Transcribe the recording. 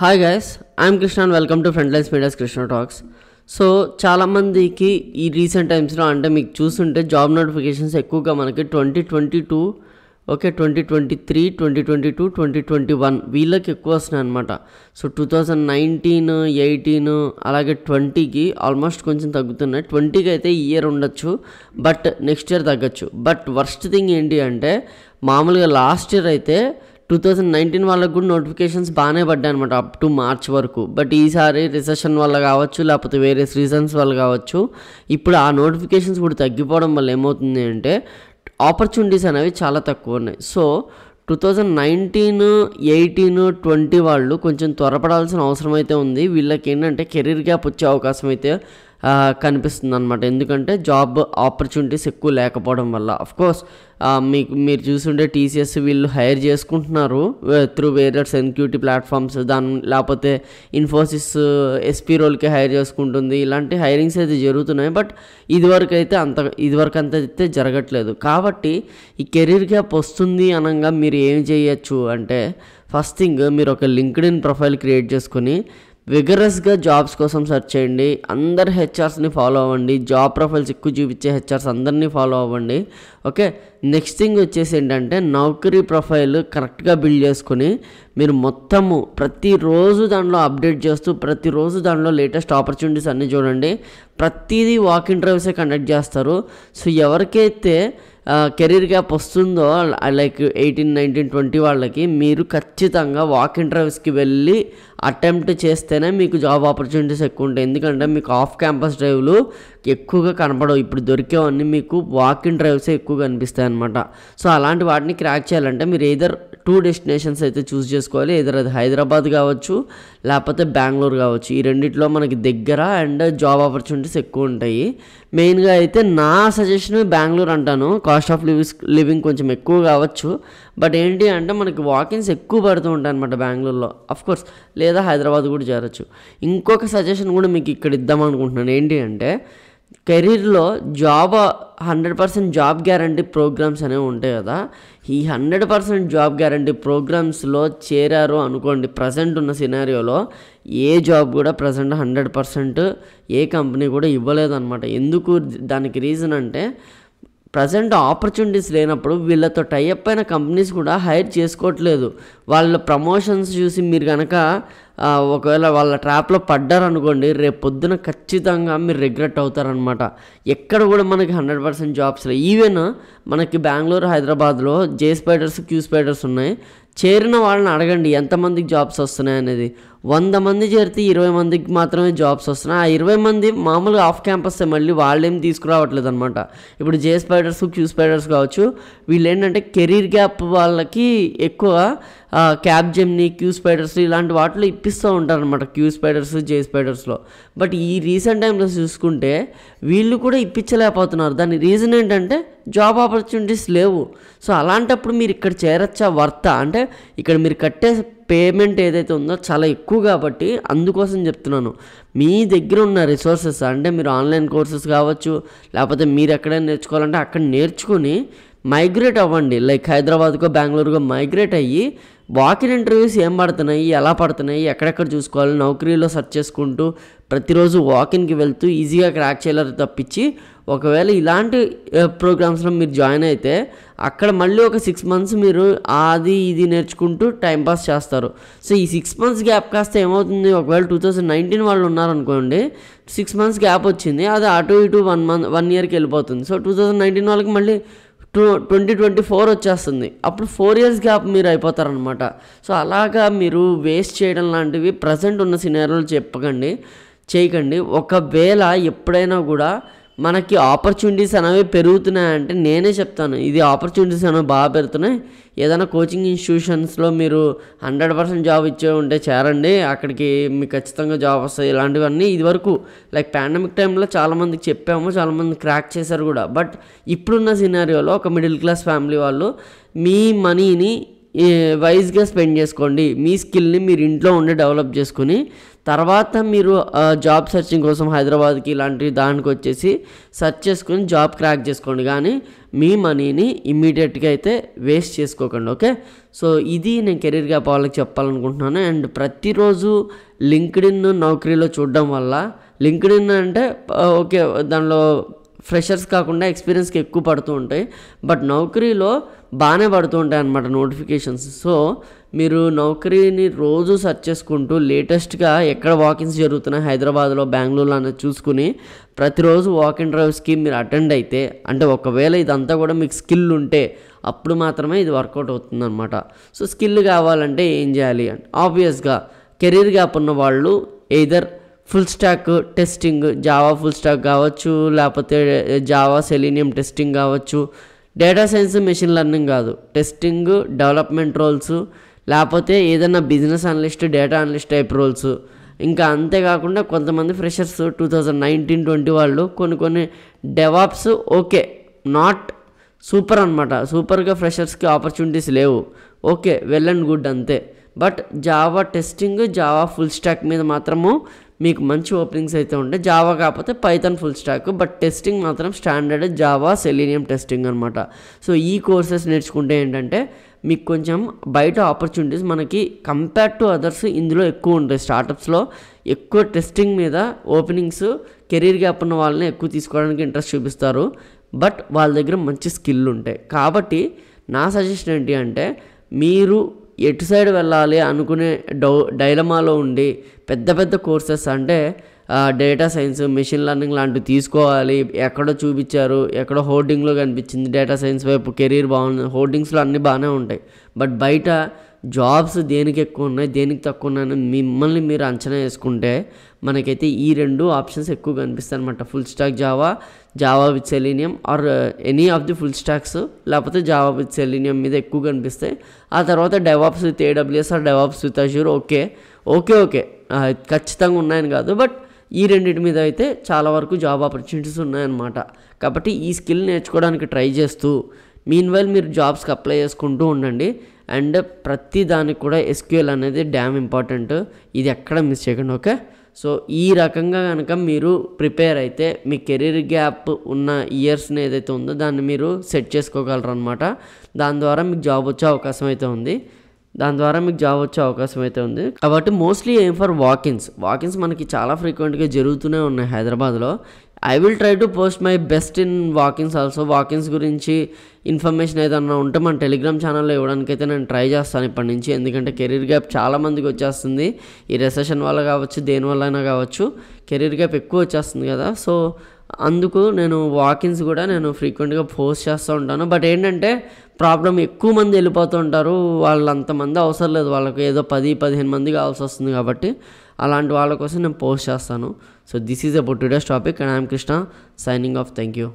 hi guys I'm Krishna and welcome to front lines media's Krishna talks so చాలామందికి ఈ recent టైమ్స్లో అంటే మీకు చూస్తుంటే జాబ్ నోటిఫికేషన్స్ ఎక్కువగా మనకి twenty twenty two okay twenty twenty three twenty twenty two twenty twenty one వీళ్ళకి ఎక్కువ వస్తున్నాయి అనమాట so two thousand nineteen eighteen అలాగే ట్వంటీకి ఆల్మోస్ట్ కొంచెం తగ్గుతున్నాయి ట్వంటీకి అయితే ఈ ఇయర్ ఉండొచ్చు బట్ నెక్స్ట్ ఇయర్ తగ్గచ్చు బట్ వర్స్ట్ థింగ్ ఏంటి అంటే మామూలుగా లాస్ట్ ఇయర్ అయితే టూ థౌజండ్ నైన్టీన్ వాళ్ళకి కూడా నోటిఫికేషన్స్ బాగానే పడ్డాయి అనమాట అప్ టు మార్చ్ వరకు బట్ ఈసారి రిసెషన్ వల్ల కావచ్చు లేకపోతే వేరే రీజన్స్ వల్ల కావచ్చు ఇప్పుడు ఆ నోటిఫికేషన్స్ కూడా తగ్గిపోవడం వల్ల ఏమవుతుంది అంటే ఆపర్చునిటీస్ అనేవి చాలా తక్కువ ఉన్నాయి so two thousand nineteen eighteen twenty వాళ్ళు కొంచెం త్వరపడాల్సిన అవసరం అయితే ఉంది వీళ్ళకి ఏంటంటే కెరీర్ గ్యాప్ వచ్చే అవకాశం అయితే కనిపిస్తుంది అనమాట ఎందుకంటే జాబ్ ఆపర్చునిటీస్ ఎక్కువ లేకపోవడం వల్ల అఫ్కోర్స్ మీకు మీరు చూసుంటే టీసీఎస్ వీళ్ళు హైర్ చేసుకుంటున్నారు త్రూ వేరియర్స్ ఎన్క్యూటీ ప్లాట్ఫామ్స్ దాని లేకపోతే ఇన్ఫోసిస్ ఎస్పీ రోల్కి హైర్ చేసుకుంటుంది ఇలాంటి హైరింగ్స్ అయితే జరుగుతున్నాయి బట్ ఇదివరకు అయితే అంత ఇదివరకు అంత అయితే జరగట్లేదు కాబట్టి ఈ కెరీర్ గ్యాప్ వస్తుంది అనగా మీరు ఏం చేయొచ్చు అంటే ఫస్ట్ థింగ్ మీరు ఒక లింక్డ్ ఇన్ ప్రొఫైల్ క్రియేట్ చేసుకొని విగరస్గా జాబ్స్ కోసం సెర్చ్ చేయండి అందరు హెచ్ఆర్స్ని ఫాలో అవ్వండి జాబ్ ప్రొఫైల్స్ ఎక్కువ చూపించే హెచ్ఆర్స్ అందరినీ ఫాలో అవ్వండి ఓకే నెక్స్ట్ థింగ్ వచ్చేసి ఏంటంటే నౌకరీ ప్రొఫైల్ కరెక్ట్గా బిల్డ్ చేసుకుని మీరు మొత్తము ప్రతిరోజు దానిలో అప్డేట్ చేస్తూ ప్రతిరోజు దానిలో లేటెస్ట్ ఆపర్చునిటీస్ అన్నీ చూడండి ప్రతిదీ వాక్ ఇంటర్వ్యూసే కండక్ట్ చేస్తారు సో ఎవరికైతే కెరీర్ గ్యాప్ వస్తుందో లైక్ ఎయిటీన్ నైన్టీన్ ట్వంటీ వాళ్ళకి మీరు ఖచ్చితంగా వాక్ ఇంటర్వ్యూస్కి వెళ్ళి అటెంప్ట్ చేస్తేనే మీకు జాబ్ ఆపర్చునిటీస్ ఎక్కువ ఉంటాయి ఎందుకంటే మీకు ఆఫ్ క్యాంపస్ డ్రైవ్లు ఎక్కువగా కనపడవు ఇప్పుడు దొరికేవన్నీ మీకు వాక్ ఇన్ డ్రైవ్సే ఎక్కువ కనిపిస్తాయి అనమాట సో అలాంటి వాటిని క్రాక్ చేయాలంటే మీరు ఏదర్ టూ డెస్టినేషన్స్ అయితే చూస్ చేసుకోండి చేసుకోవాలి either హైదరాబాద్ కావచ్చు లేకపోతే బెంగళూరు కావచ్చు ఈ రెండిట్లో మనకి దగ్గర అండ్ జాబ్ ఆపర్చునిటీస్ ఎక్కువ ఉంటాయి మెయిన్గా అయితే నా సజెషన్ బెంగళూరు అంటాను కాస్ట్ ఆఫ్ లివింగ్ లివింగ్ కొంచెం ఎక్కువ కావచ్చు బట్ ఏంటి అంటే మనకి వాకింగ్స్ ఎక్కువ పడుతూ ఉంటాయి అనమాట బెంగళూరులో కోర్స్ లేదా హైదరాబాద్ కూడా చేరచ్చు ఇంకొక సజెషన్ కూడా మీకు ఇక్కడ ఇద్దాం అనుకుంటున్నాను ఏంటి అంటే కెరీర్లో job hundred percent job guarantee programs అనేవి ఉంటాయి కదా ఈ హండ్రెడ్ పర్సెంట్ జాబ్ గ్యారంటీ ప్రోగ్రామ్స్లో చేరారు అనుకోండి ప్రజెంట్ ఉన్న సినారియోలో ఏ జాబ్ కూడా ప్రజెంట్ హండ్రెడ్ పర్సెంట్ ఏ కంపెనీ కూడా ఇవ్వలేదన్నమాట ఎందుకు దానికి రీజన్ అంటే ప్రజెంట్ ఆపర్చునిటీస్ లేనప్పుడు వీళ్ళతో టైఅప్ అయిన కంపెనీస్ కూడా హైర్ చేసుకోవట్లేదు వాళ్ళ ప్రమోషన్స్ చూసి మీరు కనుక ఒకవేళ వాళ్ళ ట్రాప్లో పడ్డారనుకోండి రేపు పొద్దున ఖచ్చితంగా మీరు రిగ్రెట్ అవుతారనమాట ఎక్కడ కూడా మనకి హండ్రెడ్ పర్సెంట్ జాబ్స్ లేవు ఈవెన్ మనకి బెంగళూరు హైదరాబాద్లో జే స్పైడర్స్ క్యూ స్పైడర్స్ ఉన్నాయి చేరిన వాళ్ళని అడగండి ఎంతమందికి జాబ్స్ వస్తున్నాయి అనేది వంద మంది చేరితే ఇరవై మందికి మాత్రమే జాబ్స్ వస్తున్నాయి ఆ ఇరవై మంది మామూలుగా ఆఫ్ క్యాంపస్ మళ్ళీ వాళ్ళేం తీసుకురావట్లేదు అనమాట ఇప్పుడు జే స్పైడర్స్ క్యూ స్పైడర్స్ కావచ్చు వీళ్ళు ఏంటంటే కెరీర్ గ్యాప్ వాళ్ళకి ఎక్కువ క్యాబ్ జెమ్ని క్యూ స్పైడర్స్ ఇలాంటి వాటిలో ఇప్పిస్తూ ఉంటారు అనమాట క్యూ స్పైడర్స్ జే స్పైడర్స్లో బట్ ఈ రీసెంట్ టైంలో చూసుకుంటే వీళ్ళు కూడా ఇప్పించలేకపోతున్నారు దాని రీజన్ ఏంటంటే జాబ్ ఆపర్చునిటీస్ లేవు సో అలాంటప్పుడు మీరు ఇక్కడ చేరచ్చా వర్త అంటే ఇక్కడ మీరు కట్టే పేమెంట్ ఏదైతే ఉందో చాలా ఎక్కువ కాబట్టి అందుకోసం చెప్తున్నాను మీ దగ్గర ఉన్న రిసోర్సెస్ అంటే మీరు ఆన్లైన్ కోర్సెస్ కావచ్చు లేకపోతే మీరు ఎక్కడైనా నేర్చుకోవాలంటే అక్కడ నేర్చుకుని మైగ్రేట్ అవ్వండి లైక్ హైదరాబాద్కో బెంగళూరుకో మైగ్రేట్ అయ్యి వాకిన్ ఇంటర్వ్యూస్ ఏం పడుతున్నాయి ఎలా పడుతున్నాయి ఎక్కడెక్కడ చూసుకోవాలి నౌకరీలో సెర్చ్ చేసుకుంటూ ప్రతిరోజు వాకిన్కి వెళ్తూ ఈజీగా క్రాక్ చేయలేరు తప్పించి ఒకవేళ ఇలాంటి ప్రోగ్రామ్స్లో మీరు జాయిన్ అయితే అక్కడ మళ్ళీ ఒక సిక్స్ మంత్స్ మీరు అది ఇది నేర్చుకుంటూ టైంపాస్ చేస్తారు సో ఈ సిక్స్ మంత్స్ గ్యాప్ కాస్త ఏమవుతుంది ఒకవేళ టూ థౌజండ్ నైన్టీన్ వాళ్ళు ఉన్నారనుకోండి సిక్స్ మంత్స్ గ్యాప్ వచ్చింది అది అటు ఇటు వన్ మంత్ వన్ ఇయర్కి వెళ్ళిపోతుంది సో టూ థౌజండ్ నైన్టీన్ వాళ్ళకి మళ్ళీ టూ ట్వంటీ ట్వంటీ ఫోర్ వచ్చేస్తుంది అప్పుడు ఫోర్ ఇయర్స్ గ్యాప్ మీరు అయిపోతారనమాట సో అలాగా మీరు వేస్ట్ చేయడం లాంటివి ప్రజెంట్ ఉన్న సినారియోలు చెప్పకండి చేయకండి ఒకవేళ ఎప్పుడైనా కూడా మనకి ఆపర్చునిటీస్ అనేవి పెరుగుతున్నాయి అంటే నేనే చెప్తాను ఇది ఆపర్చునిటీస్ అనేవి బాగా పెరుగుతున్నాయి ఏదైనా కోచింగ్ ఇన్స్టిట్యూషన్స్లో మీరు హండ్రెడ్ పర్సెంట్ జాబ్ ఇచ్చే ఉంటే చేరండి అక్కడికి మీకు ఖచ్చితంగా జాబ్ వస్తాయి ఇలాంటివన్నీ ఇదివరకు లైక్ పాండమిక్ టైంలో చాలామందికి చెప్పాము చాలామంది క్రాక్ చేశారు కూడా బట్ ఇప్పుడున్న సినారియోలో ఒక మిడిల్ క్లాస్ ఫ్యామిలీ వాళ్ళు మీ మనీని వైజ్గా స్పెండ్ చేసుకోండి మీ స్కిల్ని మీరు ఇంట్లో ఉండి డెవలప్ చేసుకుని తర్వాత మీరు జాబ్ సెర్చింగ్ కోసం హైదరాబాద్కి ఇలాంటి దానికి వచ్చేసి సెర్చ్ చేసుకుని జాబ్ క్రాక్ చేసుకోండి కానీ మీ మనీని ఇమ్మీడియట్గా అయితే వేస్ట్ చేసుకోకండి ఓకే సో ఇది నేను కెరీర్ గ్యాప్ వాళ్ళకి చెప్పాలనుకుంటున్నాను అండ్ ప్రతిరోజు లింక్డ్ఇన్ నౌకరీలో చూడడం వల్ల లింక్డ్ఇన్ అంటే ఓకే దానిలో ఫ్రెషర్స్ కాకుండా ఎక్స్పీరియన్స్కి ఎక్కువ పడుతూ ఉంటాయి బట్ నౌకరీలో బాగానే పడుతూ ఉంటాయి అన్నమాట నోటిఫికేషన్స్ సో మీరు నౌకరీని రోజు సెర్చ్ చేసుకుంటూ లేటెస్ట్గా ఎక్కడ వాకింగ్స్ జరుగుతున్నాయి హైదరాబాద్లో బెంగళూరులో అన్నది చూసుకుని ప్రతిరోజు వాక్ అండ్ డ్రైవ్స్కి మీరు అటెండ్ అయితే అంటే ఒకవేళ ఇదంతా కూడా మీకు స్కిల్ ఉంటే అప్పుడు మాత్రమే ఇది వర్కౌట్ అవుతుందన్నమాట సో స్కిల్ కావాలంటే ఏం చేయాలి అంటే ఆబ్వియస్గా కెరీర్ గ్యాప్ ఉన్న వాళ్ళు either full stack testing Java full stack కావచ్చు లేకపోతే జావా సెలీనియం టెస్టింగ్ కావచ్చు డేటా సైన్స్ మెషిన్ లెర్నింగ్ కాదు టెస్టింగ్ డెవలప్మెంట్ రోల్స్ లేకపోతే ఏదైనా business analyst data analyst type roles ఇంకా అంతేకాకుండా కొంతమంది freshers two thousand nineteen twenty వాళ్ళు కొన్ని కొన్ని డెవాప్స్ ఓకే నాట్ సూపర్ అనమాట సూపర్గా ఫ్రెషర్స్కి ఆపర్చునిటీస్ లేవు ఓకే వెల్ అండ్ గుడ్ అంతే but Java testing Java full stack మీద మాత్రము మీకు మంచి ఓపెనింగ్స్ అయితే ఉంటాయి జావా కాకపోతే Python full stack but testing మాత్రం స్టాండర్డ్ జావా సెలీనియం టెస్టింగ్ అనమాట సో ఈ కోర్సెస్ నేర్చుకుంటే ఏంటంటే మీకు కొంచెం బయట ఆపర్చునిటీస్ మనకి కంపేర్ టు అదర్స్ ఇందులో ఎక్కువ ఉంటాయి స్టార్టప్స్లో ఎక్కువ టెస్టింగ్ మీద ఓపెనింగ్స్ కెరీర్ గ్యాప్ ఉన్న వాళ్ళని ఎక్కువ తీసుకోవడానికి ఇంట్రెస్ట్ చూపిస్తారు బట్ వాళ్ళ దగ్గర మంచి స్కిల్ ఉంటాయి కాబట్టి నా సజెషన్ ఏంటి అంటే మీరు ఎటు సైడ్ వెళ్ళాలి అనుకునే డౌ డైలమాలో ఉండి పెద్ద పెద్ద కోర్సెస్ అంటే డేటా సైన్స్ మెషిన్ లెర్నింగ్ లాంటివి తీసుకోవాలి ఎక్కడ చూపించారు ఎక్కడ హోర్డింగ్లో కనిపించింది డేటా సైన్స్ వైపు కెరీర్ బాగుంది హోర్డింగ్స్లో అన్నీ బాగానే ఉంటాయి బట్ బయట జాబ్స్ దేనికి ఎక్కువ ఉన్నాయి దేనికి తక్కువ ఉన్నాయని మిమ్మల్ని మీరు అంచనా వేసుకుంటే మనకైతే ఈ రెండు ఆప్షన్స్ ఎక్కువ కనిపిస్తాయి అనమాట full stack Java Java with Selenium or any of the full stacks లేకపోతే జావా విత్ సెలీనియం మీద ఎక్కువ కనిపిస్తాయి ఆ తర్వాత DevOps with AWS or DevOps with Azure okay okay okay ఖచ్చితంగా ఉన్నాయని కాదు బట్ ఈ రెండింటి మీద అయితే చాలా వరకు జాబ్ ఆపర్చునిటీస్ ఉన్నాయన్నమాట కాబట్టి ఈ స్కిల్ నేర్చుకోవడానికి ట్రై చేస్తూ మీన్వైల్ మీరు జాబ్స్కి అప్లై చేసుకుంటూ ఉండండి అండ్ ప్రతి దానికి కూడా ఎస్క్యూఎల్ అనేది డ్యామ్ ఇంపార్టెంట్ ఇది ఎక్కడ మిస్ చేయకండి ఓకే సో ఈ రకంగా కనుక మీరు ప్రిపేర్ అయితే మీ కెరీర్ గ్యాప్ ఉన్న ఇయర్స్ని ఏదైతే ఉందో దాన్ని మీరు సెట్ చేసుకోగలరు అనమాట దాని ద్వారా మీకు జాబ్ వచ్చే అవకాశం అయితే ఉంది దాని ద్వారా మీకు జాబ్ వచ్చే అవకాశం అయితే ఉంది కాబట్టి మోస్ట్లీ ఏం ఫర్ వాకిన్స్ వాకిన్స్ మనకి చాలా ఫ్రీక్వెంట్గా జరుగుతూనే ఉన్నాయి హైదరాబాద్లో I will try to post my best in walk ins also walk ins గురించి ఇన్ఫర్మేషన్ ఏదన్నా ఉంటే మన టెలిగ్రామ్ ఛానల్లో ఇవ్వడానికి అయితే నేను ట్రై చేస్తాను ఇప్పటి నుంచి ఎందుకంటే కెరీర్ గ్యాప్ చాలామందికి వచ్చేస్తుంది ఈ రెసెషన్ వల్ల కావచ్చు అయినా కావచ్చు కెరీర్ గ్యాప్ ఎక్కువ వచ్చేస్తుంది కదా సో అందుకు నేను వాకిన్స్ కూడా నేను ఫ్రీక్వెంట్గా పోస్ట్ చేస్తూ ఉంటాను బట్ ఏంటంటే ప్రాబ్లం ఎక్కువ మంది వెళ్ళిపోతుంటారు వాళ్ళు అంతమంది అవసరం లేదు వాళ్ళకు ఏదో పది పదిహేను మంది కావాల్సి వస్తుంది కాబట్టి అలాంటి వాళ్ళ కోసం నేను పోస్ట్ చేస్తాను so this is about today's topic and I'm Krishna signing off thank you